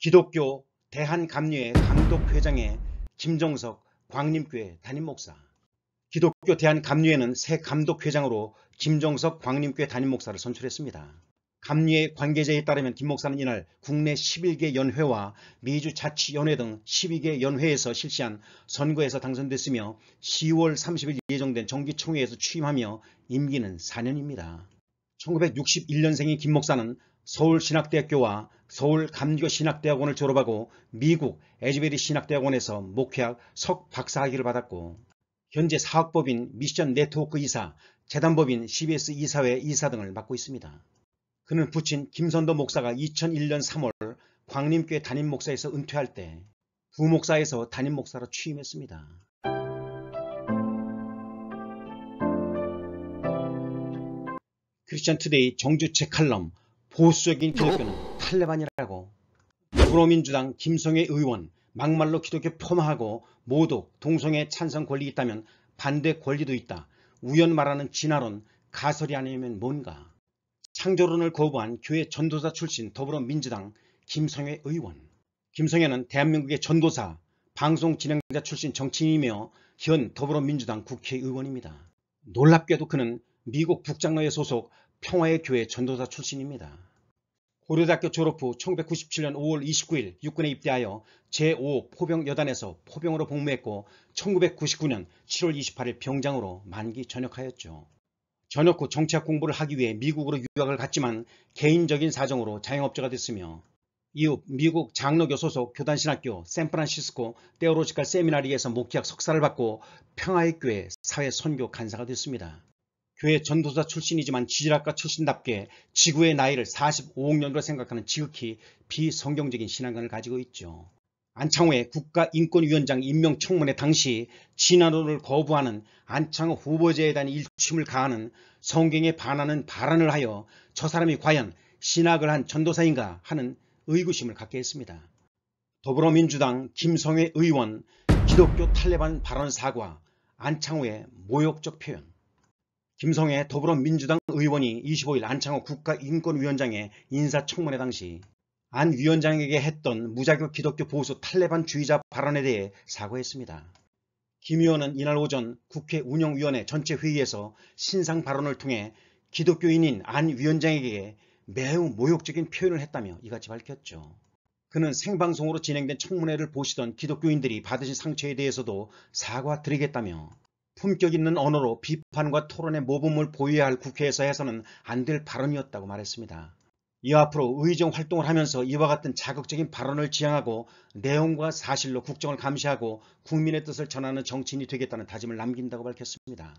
기독교 대한감리회 감독회장의 김종석 광림교회 담임 목사 기독교 대한감리회는 새 감독회장으로 김종석 광림교회 담임 목사를 선출했습니다. 감리회 관계자에 따르면 김 목사는 이날 국내 11개 연회와 미주 자치연회 등 12개 연회에서 실시한 선거에서 당선됐으며 10월 30일 예정된 정기총회에서 취임하며 임기는 4년입니다. 1961년생인 김 목사는 서울신학대학교와 서울감교신학대학원을 졸업하고 미국 에즈베리 신학대학원에서 목회학 석박사학위를 받았고 현재 사학법인 미션 네트워크 이사, 재단법인 CBS 이사회 이사 등을 맡고 있습니다. 그는 부친 김선도 목사가 2001년 3월 광림교회 담임 목사에서 은퇴할 때 부목사에서 담임 목사로 취임했습니다. 크리스천 투데이 정주채 칼럼 보수적인 기독교는 탈레반이라고 더불어민주당 김성애 의원 막말로 기독교 폄하하고 모독, 동성애 찬성 권리 있다면 반대 권리도 있다. 우연 말하는 진화론, 가설이 아니면 뭔가. 창조론을 거부한 교회 전도사 출신 더불어민주당 김성애 의원. 김성애는 대한민국의 전도사, 방송 진행자 출신 정치인이며 현 더불어민주당 국회의원입니다. 놀랍게도 그는 미국 북장로에 소속 평화의 교회 전도사 출신입니다. 고려대학교 졸업 후 1997년 5월 29일 육군에 입대하여 제5 포병 여단에서 포병으로 복무했고 1999년 7월 28일 병장으로 만기 전역하였죠. 전역 후 정치학 공부를 하기 위해 미국으로 유학을 갔지만 개인적인 사정으로 자영업자가 됐으며 이후 미국 장로교 소속 교단신학교 샌프란시스코 테오로지칼 세미나리에서 목회학 석사를 받고 평화의 교회 사회 선교 간사가 됐습니다. 교회 전도사 출신이지만 지질학과 출신답게 지구의 나이를 45억 년으로 생각하는 지극히 비성경적인 신앙관을 가지고 있죠. 안창호의 국가인권위원장 임명청문회 당시 진화론을 거부하는 안창호 후보자에 대한 일침을 가하는 성경에 반하는 발언을 하여 저 사람이 과연 신학을 한 전도사인가 하는 의구심을 갖게 했습니다. 더불어민주당 김성회 의원 기독교 탈레반 발언 사과 안창호의 모욕적 표현 김성애 더불어민주당 의원이 25일 안창호 국가인권위원장의 인사청문회 당시 안 위원장에게 했던 무자격 기독교 보수 탈레반 주의자 발언에 대해 사과했습니다. 김 의원은 이날 오전 국회 운영위원회 전체 회의에서 신상 발언을 통해 기독교인인 안 위원장에게 매우 모욕적인 표현을 했다며 이같이 밝혔죠. 그는 생방송으로 진행된 청문회를 보시던 기독교인들이 받으신 상처에 대해서도 사과드리겠다며 품격 있는 언어로 비판과 토론의 모범을 보유야할 국회에서 해서는 안 될 발언이었다고 말했습니다. 이 앞으로 의정 활동을 하면서 이와 같은 자극적인 발언을 지향하고 내용과 사실로 국정을 감시하고 국민의 뜻을 전하는 정치인이 되겠다는 다짐을 남긴다고 밝혔습니다.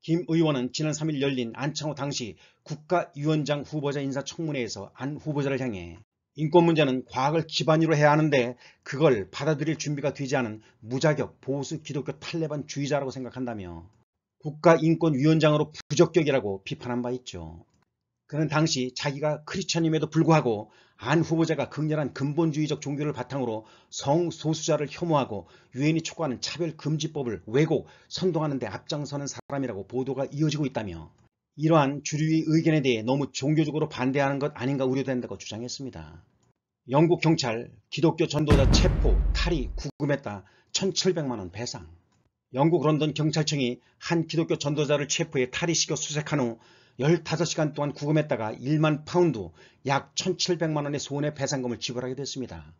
김 의원은 지난 3일 열린 안창호 당시 국가위원장 후보자 인사청문회에서 안 후보자를 향해 인권 문제는 과학을 기반으로 해야 하는데 그걸 받아들일 준비가 되지 않은 무자격 보수 기독교 탈레반 주의자라고 생각한다며 국가인권위원장으로 부적격이라고 비판한 바 있죠. 그는 당시 자기가 크리스천임에도 불구하고 안 후보자가 극렬한 근본주의적 종교를 바탕으로 성소수자를 혐오하고 유엔이 촉구하는 차별금지법을 왜곡, 선동하는 데 앞장서는 사람이라고 보도가 이어지고 있다며 이러한 주류의 의견에 대해 너무 종교적으로 반대하는 것 아닌가 우려된다고 주장했습니다. 영국 경찰 기독교 전도자 체포, 탈의, 구금했다 1700만원 배상 영국 런던 경찰청이 한 기독교 전도자를 체포해 탈의시켜 수색한 후 15시간 동안 구금했다가 1만 파운드 약 1700만원의 손해배상금을 지불하게 됐습니다.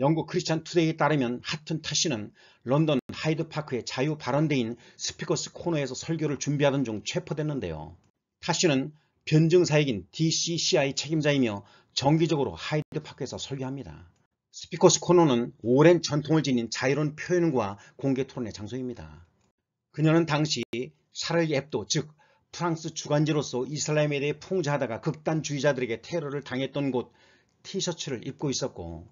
영국 크리스천 투데이에 따르면 하튼 타시는 런던 하이드파크의 자유 발언대인 스피커스 코너에서 설교를 준비하던 중 체포됐는데요. 타시는 변증사익인 DCCI 책임자이며 정기적으로 하이드파크에서 설교합니다. 스피커스 코너는 오랜 전통을 지닌 자유로운 표현과 공개 토론의 장소입니다. 그녀는 당시 샤를 앱도 즉 프랑스 주간지로서 이슬람에 대해 풍자하다가 극단주의자들에게 테러를 당했던 곳 티셔츠를 입고 있었고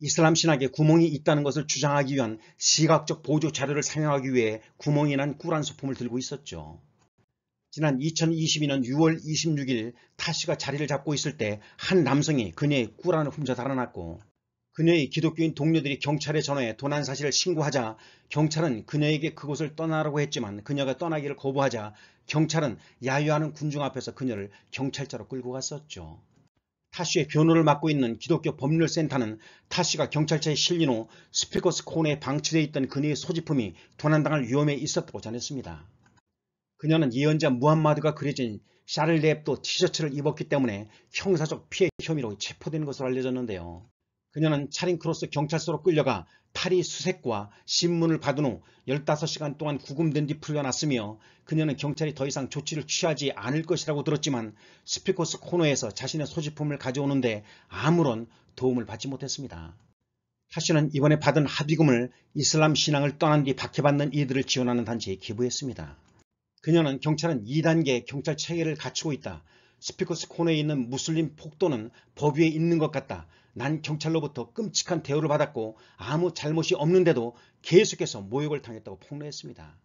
이슬람 신학에 구멍이 있다는 것을 주장하기 위한 시각적 보조 자료를 사용하기 위해 구멍이 난 꾸란 소품을 들고 있었죠. 지난 2022년 6월 26일 타시가 자리를 잡고 있을 때 한 남성이 그녀의 꾸란을 훔쳐 달아났고 그녀의 기독교인 동료들이 경찰에 전화해 도난 사실을 신고하자 경찰은 그녀에게 그곳을 떠나라고 했지만 그녀가 떠나기를 거부하자 경찰은 야유하는 군중 앞에서 그녀를 경찰차로 끌고 갔었죠. 타슈의 변호를 맡고 있는 기독교 법률센터는 타슈가 경찰차에 실린 후 스피커스 코너에 방치되어 있던 그녀의 소지품이 도난당할 위험에 있었다고 전했습니다. 그녀는 예언자 무함마드가 그려진 샤를레프도 티셔츠를 입었기 때문에 형사적 피해 혐의로 체포된 것으로 알려졌는데요. 그녀는 차링크로스 경찰서로 끌려가 파리 수색과 신문을 받은 후 15시간 동안 구금된 뒤 풀려났으며 그녀는 경찰이 더 이상 조치를 취하지 않을 것이라고 들었지만 스피커스 코너에서 자신의 소지품을 가져오는데 아무런 도움을 받지 못했습니다. 타시는 이번에 받은 합의금을 이슬람 신앙을 떠난 뒤 박해받는 이들을 지원하는 단체에 기부했습니다. 그녀는 경찰은 2단계 경찰 체계를 갖추고 있다. 스피커스 코너에 있는 무슬림 폭도는 법 위에 있는 것 같다. 난 경찰로부터 끔찍한 대우를 받았고 아무 잘못이 없는데도 계속해서 모욕을 당했다고 폭로했습니다.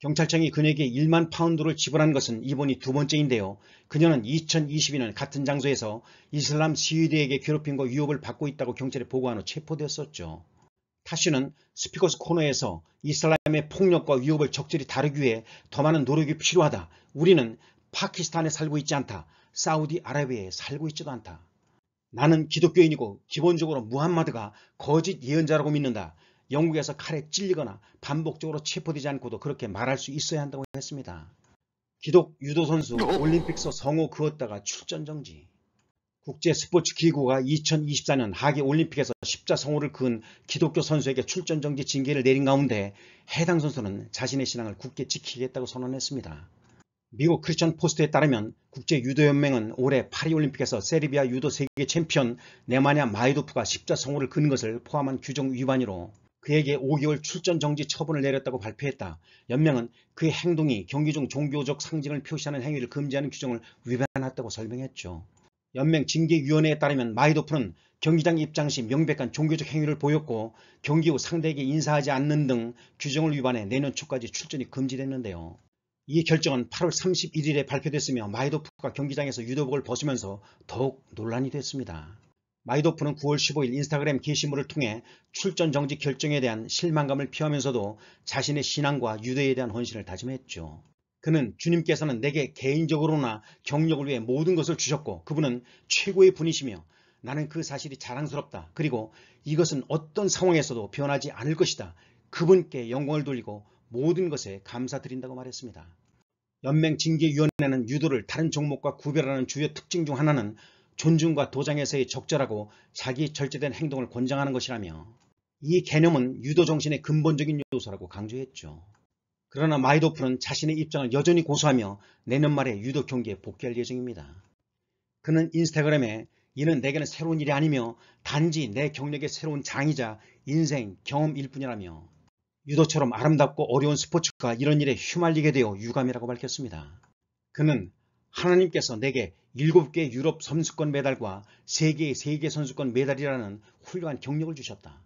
경찰청이 그녀에게 1만 파운드를 지불한 것은 이번이 두 번째인데요. 그녀는 2022년 같은 장소에서 이슬람 시위대에게 괴롭힘과 위협을 받고 있다고 경찰에 보고한 후 체포되었었죠. 타슈는 스피커스 코너에서 이슬람의 폭력과 위협을 적절히 다루기 위해 더 많은 노력이 필요하다. 우리는 파키스탄에 살고 있지 않다. 사우디아라비아에 살고 있지도 않다. 나는 기독교인이고 기본적으로 무함마드가 거짓 예언자라고 믿는다. 영국에서 칼에 찔리거나 반복적으로 체포되지 않고도 그렇게 말할 수 있어야 한다고 했습니다. 기독 유도 선수 어? 올림픽서 성호 그었다가 출전 정지. 국제 스포츠 기구가 2024년 하계 올림픽에서 십자 성호를 그은 기독교 선수에게 출전 정지 징계를 내린 가운데 해당 선수는 자신의 신앙을 굳게 지키겠다고 선언했습니다. 미국 크리스천 포스트에 따르면 국제유도연맹은 올해 파리올림픽에서 세르비아 유도 세계 챔피언 네마냐 마이도프가 십자성호를 그는 것을 포함한 규정 위반으로 그에게 5개월 출전 정지 처분을 내렸다고 발표했다. 연맹은 그의 행동이 경기 중 종교적 상징을 표시하는 행위를 금지하는 규정을 위반했다고 설명했죠. 연맹 징계위원회에 따르면 마이도프는 경기장 입장 시 명백한 종교적 행위를 보였고 경기 후 상대에게 인사하지 않는 등 규정을 위반해 내년 초까지 출전이 금지됐는데요. 이 결정은 8월 31일에 발표됐으며 마이도프가 경기장에서 유도복을 벗으면서 더욱 논란이 됐습니다. 마이도프는 9월 15일 인스타그램 게시물을 통해 출전 정지 결정에 대한 실망감을 피하면서도 자신의 신앙과 유대에 대한 헌신을 다짐했죠. 그는 주님께서는 내게 개인적으로나 경력을 위해 모든 것을 주셨고 그분은 최고의 분이시며 나는 그 사실이 자랑스럽다. 그리고 이것은 어떤 상황에서도 변하지 않을 것이다. 그분께 영광을 돌리고 모든 것에 감사드린다고 말했습니다. 연맹 징계위원회는 유도를 다른 종목과 구별하는 주요 특징 중 하나는 존중과 도장에서의 적절하고 자기 절제된 행동을 권장하는 것이라며 이 개념은 유도 정신의 근본적인 요소라고 강조했죠. 그러나 마이도프는 자신의 입장을 여전히 고수하며 내년 말에 유도 경기에 복귀할 예정입니다. 그는 인스타그램에 이는 내게는 새로운 일이 아니며 단지 내 경력의 새로운 장이자 인생 경험일 뿐이라며 유도처럼 아름답고 어려운 스포츠가 이런 일에 휘말리게 되어 유감이라고 밝혔습니다. 그는 하나님께서 내게 7개 유럽 선수권 메달과 세계의 세계 선수권 메달이라는 훌륭한 경력을 주셨다.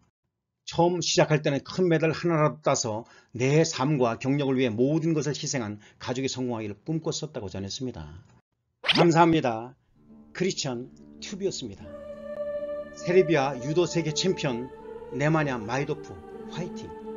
처음 시작할 때는 큰 메달 하나라도 따서 내 삶과 경력을 위해 모든 것을 희생한 가족이 성공하기를 꿈꿨었다고 전했습니다. 감사합니다. 크리스천 튜브였습니다. 세르비아 유도 세계 챔피언 네마냐 마이도프 화이팅!